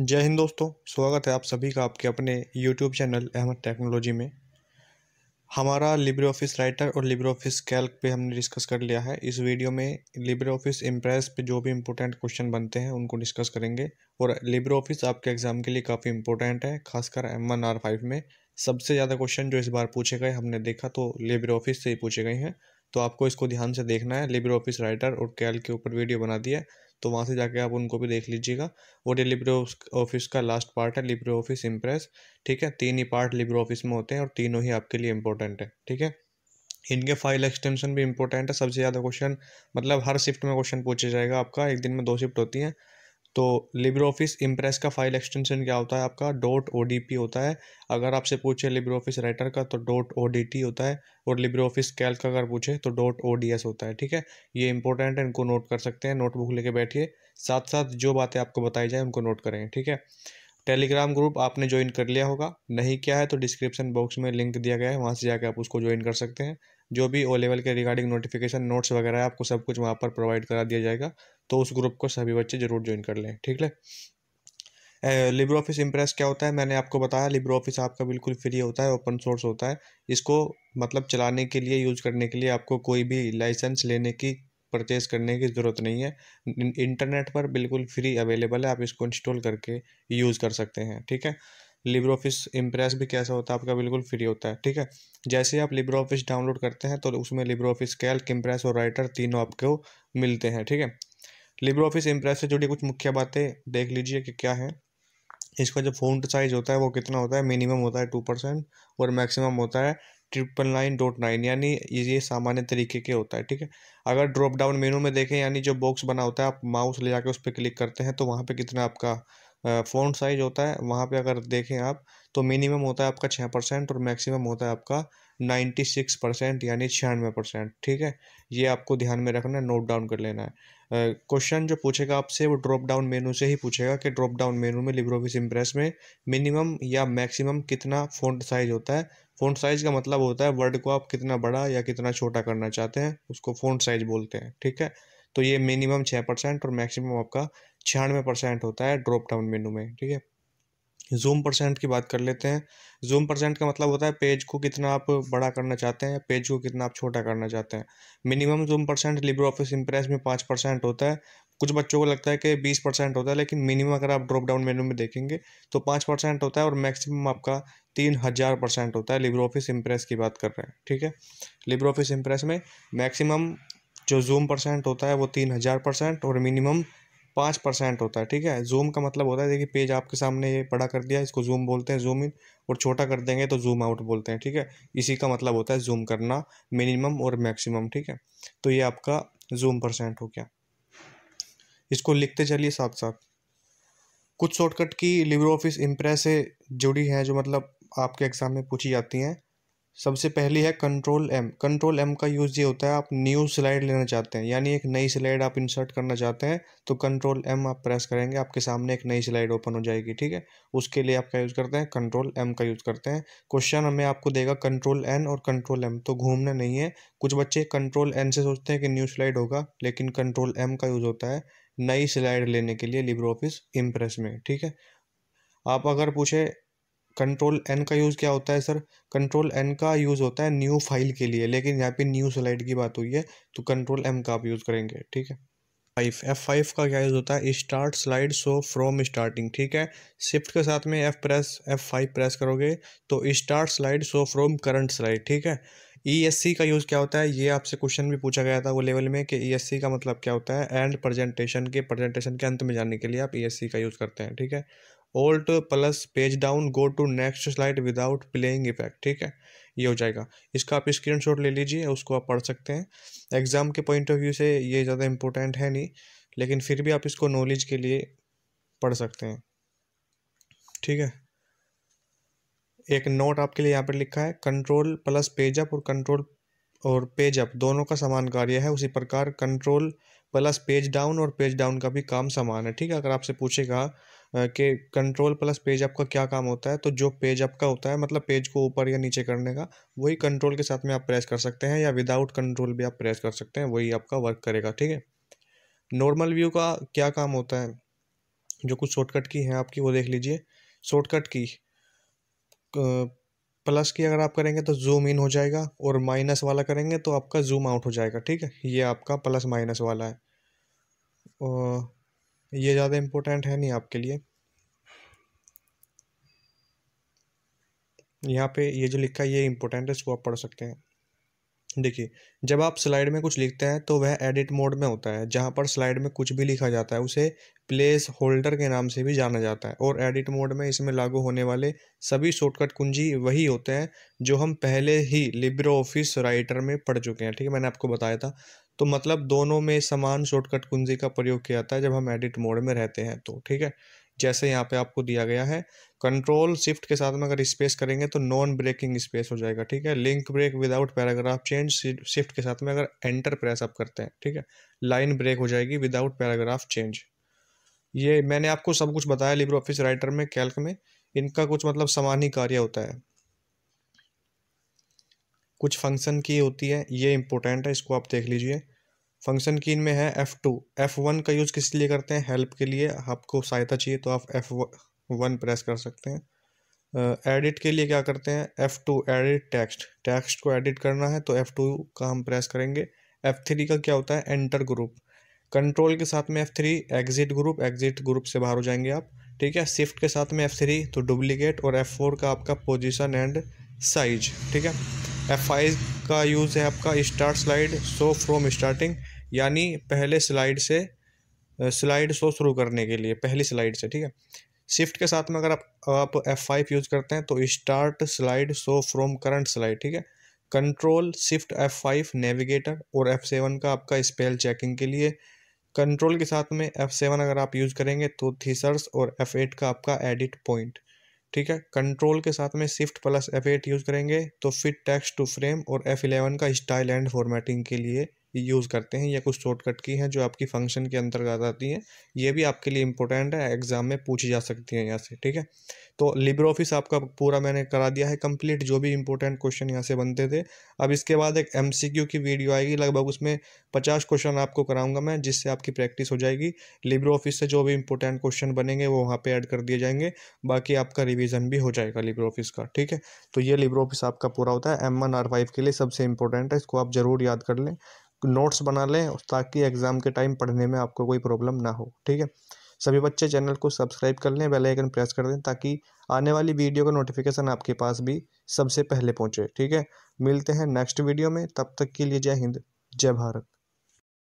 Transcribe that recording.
जय हिंद दोस्तों स्वागत है आप सभी का आपके अपने यूट्यूब चैनल अहमद टेक्नोलॉजी में हमारा लिब्रे ऑफिस राइटर और लिब्रे ऑफिस कैल्क पे हमने डिस्कस कर लिया है इस वीडियो में लिब्रे ऑफिस इम्प्रेस पे जो भी इम्पोर्टेंट क्वेश्चन बनते हैं उनको डिस्कस करेंगे और लिब्रे ऑफिस आपके एग्ज़ाम के लिए काफ़ी इंपॉर्टेंट है खासकर एम वन आर फाइव में सबसे ज़्यादा क्वेश्चन जो इस बार पूछे गए हमने देखा तो लिब्रे ऑफिस से ही पूछे गए हैं तो आपको इसको ध्यान से देखना है लिब्रे ऑफिस राइटर और कैल के ऊपर वीडियो बना दिया है तो वहाँ से जाके आप उनको भी देख लीजिएगा वो डे लिब्रे ऑफिस का लास्ट पार्ट है लिब्रे ऑफिस इम्प्रेस ठीक है तीन ही पार्ट लिब्रे ऑफिस में होते हैं और तीनों ही आपके लिए इंपॉर्टेंट है ठीक है इनके फाइल एक्सटेंशन भी इंपॉर्टेंट है सबसे ज़्यादा क्वेश्चन मतलब हर शिफ्ट में क्वेश्चन पूछा जाएगा आपका एक दिन में दो शिफ्ट होती हैं तो लिब्रे ऑफिस इम्प्रेस का फाइल एक्सटेंशन क्या होता है आपका डॉट ओ होता है अगर आपसे पूछे लिब्रे ऑफिस राइटर का तो डॉट ओ होता है और लिब्रे ऑफिस कैल्क अगर पूछे तो डॉट ओ होता है ठीक है ये इंपॉर्टेंट है इनको नोट कर सकते हैं नोटबुक लेके बैठिए साथ साथ जो बातें आपको बताई जाए उनको नोट करें ठीक है टेलीग्राम ग्रुप आपने ज्वाइन कर लिया होगा नहीं किया है तो डिस्क्रिप्शन बॉक्स में लिंक दिया गया है वहाँ से जाकर आप उसको ज्वाइन कर सकते हैं जो भी ओ लेवल के रिगार्डिंग नोटिफिकेशन नोट्स वगैरह है आपको सब कुछ वहाँ पर प्रोवाइड करा दिया जाएगा तो उस ग्रुप को सभी बच्चे ज़रूर ज्वाइन कर लें ठीक है लिब्रो ऑफिस इम्प्रेस क्या होता है मैंने आपको बताया लिब्रो ऑफिस आपका बिल्कुल फ्री होता है ओपन सोर्स होता है इसको मतलब चलाने के लिए यूज़ करने के लिए आपको कोई भी लाइसेंस लेने की परचेज करने की ज़रूरत नहीं है इंटरनेट पर बिल्कुल फ्री अवेलेबल है आप इसको इंस्टॉल करके यूज़ कर सकते हैं ठीक है लिब्रो ऑफिस इम्प्रेस भी कैसा होता है आपका बिल्कुल फ्री होता है ठीक है जैसे आप लिब्रो ऑफिस डाउनलोड करते हैं तो उसमें लिब्रो ऑफिस कैल्क इम्प्रेस और राइटर तीनों आपको मिलते हैं ठीक है लिब्रो ऑफिस इम्प्रेस से जुड़ी कुछ मुख्य बातें देख लीजिए कि क्या है इसका जो फ़ॉन्ट साइज़ होता है वो कितना होता है मिनिमम होता है टू परसेंट और मैक्सिमम होता है ट्रिपल नाइन डॉट नाइन यानी ये सामान्य तरीके के होता है ठीक है अगर ड्रॉप डाउन मेनू में देखें यानी जो बॉक्स बना होता है आप माउस ले जाके उस पर क्लिक करते हैं तो वहाँ पे कितना आपका फ़ॉन्ट साइज़ होता है वहाँ पे अगर देखें आप तो मिनिमम होता है आपका छः परसेंट और मैक्सिमम होता है आपका नाइन्टी सिक्स परसेंट यानी छियानवे परसेंट ठीक है ये आपको ध्यान में रखना है नोट डाउन कर लेना है क्वेश्चन जो पूछेगा आपसे वो ड्रॉप डाउन मेनू से ही पूछेगा कि ड्रॉप डाउन मेनू में लिब्रो ऑफिस इम्प्रेस में मिनिमम या मैक्सिमम कितना फ़ॉन्ट साइज़ होता है फ़ॉन्ट साइज़ का मतलब होता है वर्ड को आप कितना बड़ा या कितना छोटा करना चाहते हैं उसको फ़ॉन्ट साइज़ बोलते हैं ठीक है तो ये मिनिमम छः परसेंट और मैक्सिमम आपका छियानवे परसेंट होता है ड्रॉप डाउन मेनू में ठीक है जूम परसेंट की बात कर लेते हैं जूम परसेंट का मतलब होता है पेज को कितना आप बड़ा करना चाहते हैं पेज को कितना आप छोटा करना चाहते हैं minimum zoom percent LibreOffice Impress में पाँच परसेंट होता है कुछ बच्चों को लगता है कि बीस परसेंट होता है लेकिन मिनिमम अगर आप ड्रॉप डाउन मेनू में देखेंगे तो पाँच परसेंट होता है और मैक्सिमम आपका तीन हज़ार परसेंट होता है लिब्रो ऑफिस इम्प्रेस की बात कर रहे हैं ठीक है लिब्रो ऑफिस इम्प्रेस में मैक्सिमम जो जूम परसेंट होता है वो तीन हज़ार परसेंट और मिनिमम पाँच परसेंट होता है ठीक है जूम का मतलब होता है देखिए पेज आपके सामने ये बड़ा कर दिया इसको जूम बोलते हैं जूम इन और छोटा कर देंगे तो जूम आउट बोलते हैं ठीक है इसी का मतलब होता है जूम करना मिनिमम और मैक्सिमम ठीक है तो ये आपका जूम परसेंट हो गया इसको लिखते चलिए साथ साथ कुछ शॉर्टकट की लिब्रो ऑफिस इम्प्रेस से जुड़ी हैं जो मतलब आपके एग्ज़ाम में पूछी जाती हैं सबसे पहली है कंट्रोल एम कंट्रोल एम का यूज़ ये होता है आप न्यू स्लाइड लेना चाहते हैं यानी एक नई स्लाइड आप इंसर्ट करना चाहते हैं तो कंट्रोल एम आप प्रेस करेंगे आपके सामने एक नई स्लाइड ओपन हो जाएगी ठीक है उसके लिए आप क्या यूज़ करते हैं कंट्रोल एम का यूज़ करते हैं क्वेश्चन हमें आपको देगा कंट्रोल एन और कंट्रोल एम तो घूमना नहीं है कुछ बच्चे कंट्रोल एन से सोचते हैं कि न्यू स्लाइड होगा लेकिन कंट्रोल एम का यूज़ होता है नई स्लाइड लेने के लिए लिब्रो ऑफिस इम्प्रेस में ठीक है आप अगर पूछे कंट्रोल एन का यूज़ क्या होता है सर कंट्रोल एन का यूज़ होता है न्यू फाइल के लिए लेकिन यहाँ पे न्यू स्लाइड की बात हुई है तो कंट्रोल एम का आप यूज़ करेंगे ठीक है फाइव एफ फाइव का क्या यूज़ होता है start slide show from starting ठीक है शिफ्ट के साथ में F press F five press करोगे तो start slide show from current slide ठीक है ई एस सी का यूज़ क्या होता है ये आपसे क्वेश्चन भी पूछा गया था वो लेवल में कि ई एस सी का मतलब क्या होता है एंड प्रेजेंटेशन के प्रेजेंटेशन के अंत में जाने के लिए आप ई एस सी का यूज़ करते हैं ठीक है alt plus page down go to next slide without playing effect ठीक है ये हो जाएगा इसका आप स्क्रीनशॉट ले लीजिए उसको आप पढ़ सकते हैं एग्ज़ाम के पॉइंट ऑफ व्यू से ये ज़्यादा इंपॉर्टेंट है नहीं लेकिन फिर भी आप इसको नॉलेज के लिए पढ़ सकते हैं ठीक है एक नोट आपके लिए यहाँ पर लिखा है कंट्रोल प्लस पेज अप और कंट्रोल और पेज अप दोनों का समान कार्य है उसी प्रकार कंट्रोल प्लस पेज डाउन और पेज डाउन का भी काम समान है ठीक है अगर आपसे पूछेगा के कंट्रोल प्लस पेज अप का क्या काम होता है तो जो पेज अप का होता है मतलब पेज को ऊपर या नीचे करने का वही कंट्रोल के साथ में आप प्रेस कर सकते हैं या विदाउट कंट्रोल भी आप प्रेस कर सकते हैं वही आपका वर्क करेगा ठीक है नॉर्मल व्यू का क्या काम होता है जो कुछ शॉर्टकट की हैं आपकी वो देख लीजिए शॉर्टकट की प्लस की अगर आप करेंगे तो जूम इन हो जाएगा और माइनस वाला करेंगे तो आपका जूम आउट हो जाएगा ठीक है ये आपका प्लस माइनस वाला है ये ज़्यादा इम्पोर्टेंट है नहीं आपके लिए यहाँ पे ये जो लिखा है ये इम्पोर्टेंट है इसको आप पढ़ सकते हैं देखिए जब आप स्लाइड में कुछ लिखते हैं तो वह एडिट मोड में होता है जहाँ पर स्लाइड में कुछ भी लिखा जाता है उसे प्लेस होल्डर के नाम से भी जाना जाता है और एडिट मोड में इसमें लागू होने वाले सभी शॉर्टकट कुंजी वही होते हैं जो हम पहले ही लिब्रो ऑफिस राइटर में पढ़ चुके हैं ठीक है मैंने आपको बताया था तो मतलब दोनों में समान शॉर्टकट कुंजी का प्रयोग किया जाता है जब हम एडिट मोड में रहते हैं तो ठीक है जैसे यहाँ पे आपको दिया गया है कंट्रोल शिफ्ट के साथ में अगर स्पेस करेंगे तो नॉन ब्रेकिंग स्पेस हो जाएगा ठीक है line break without paragraph change shift के साथ में अगर एंटर प्रेस आप करते हैं ठीक है लाइन ब्रेक हो जाएगी विदाउट पैराग्राफ चेंज ये मैंने आपको सब कुछ बताया लिब्रो ऑफिस राइटर में कैल्क में इनका कुछ मतलब समान ही कार्य होता है कुछ फंक्शन की होती है ये इंपॉर्टेंट है इसको आप देख लीजिए फंक्शन की इनमें है एफ़ टू एफ़ वन का यूज़ किस लिए करते हैं हेल्प के लिए आपको सहायता चाहिए तो आप एफ़ वन प्रेस कर सकते हैं एडिट uh, के लिए क्या करते हैं F two edit text text को एडिट करना है तो एफ़ टू का हम प्रेस करेंगे एफ़ थ्री का क्या होता है एंटर ग्रुप कंट्रोल के साथ में F three exit group exit group से बाहर हो जाएंगे आप ठीक है शिफ्ट के साथ में एफ़ थ्री तो डुप्लीकेट और एफ़ फोर का आपका पोजिशन एंड साइज ठीक है एफ आई का यूज़ है आपका start slide show from starting यानी पहले स्लाइड से स्लाइड शो शुरू करने के लिए पहली स्लाइड से ठीक है शिफ्ट के साथ में अगर आप आप एफ फाइव यूज़ करते हैं तो start slide show from current slide ठीक है control shift F five navigator और एफ सेवन का आपका स्पेल चेकिंग के लिए कंट्रोल के साथ में एफ सेवन अगर आप यूज़ करेंगे तो थीसर्स और एफ एट का आपका एडिट पॉइंट ठीक है कंट्रोल के साथ में shift plus F eight use करेंगे तो फिट टेक्स्ट टू फ्रेम और एफ इलेवन का स्टाइल एंड फॉर्मेटिंग के लिए यूज़ करते हैं या कुछ शॉर्टकट की हैं जो आपकी फंक्शन के अंतर्गत आती हैं ये भी आपके लिए इंपॉर्टेंट है एग्ज़ाम में पूछी जा सकती हैं यहाँ से ठीक है तो लिब्र ऑफिस आपका पूरा मैंने करा दिया है कंप्लीट जो भी इंपॉर्टेंट क्वेश्चन यहाँ से बनते थे अब इसके बाद एक एम की वीडियो आएगी लगभग उसमें पचास क्वेश्चन आपको कराऊंगा मैं जिससे आपकी प्रैक्टिस हो जाएगी लिब्रो ऑफिस से जो भी इंपॉर्टेंट क्वेश्चन बनेंगे वो वहाँ पर ऐड कर दिए जाएंगे बाकी आपका रिविज़न भी हो जाएगा लिब्रो ऑफिस का ठीक है तो ये लिब्रो ऑफिस आपका पूरा होता है एम वन के लिए सबसे इंपॉर्टेंट है इसको आप ज़रूर याद कर लें नोट्स बना लें ताकि एग्ज़ाम के टाइम पढ़ने में आपको कोई प्रॉब्लम ना हो ठीक है सभी बच्चे चैनल को सब्सक्राइब कर लें बेल आइकन प्रेस कर दें ताकि आने वाली वीडियो का नोटिफिकेशन आपके पास भी सबसे पहले पहुंचे ठीक है मिलते हैं नेक्स्ट वीडियो में तब तक के लिए जय हिंद जय भारत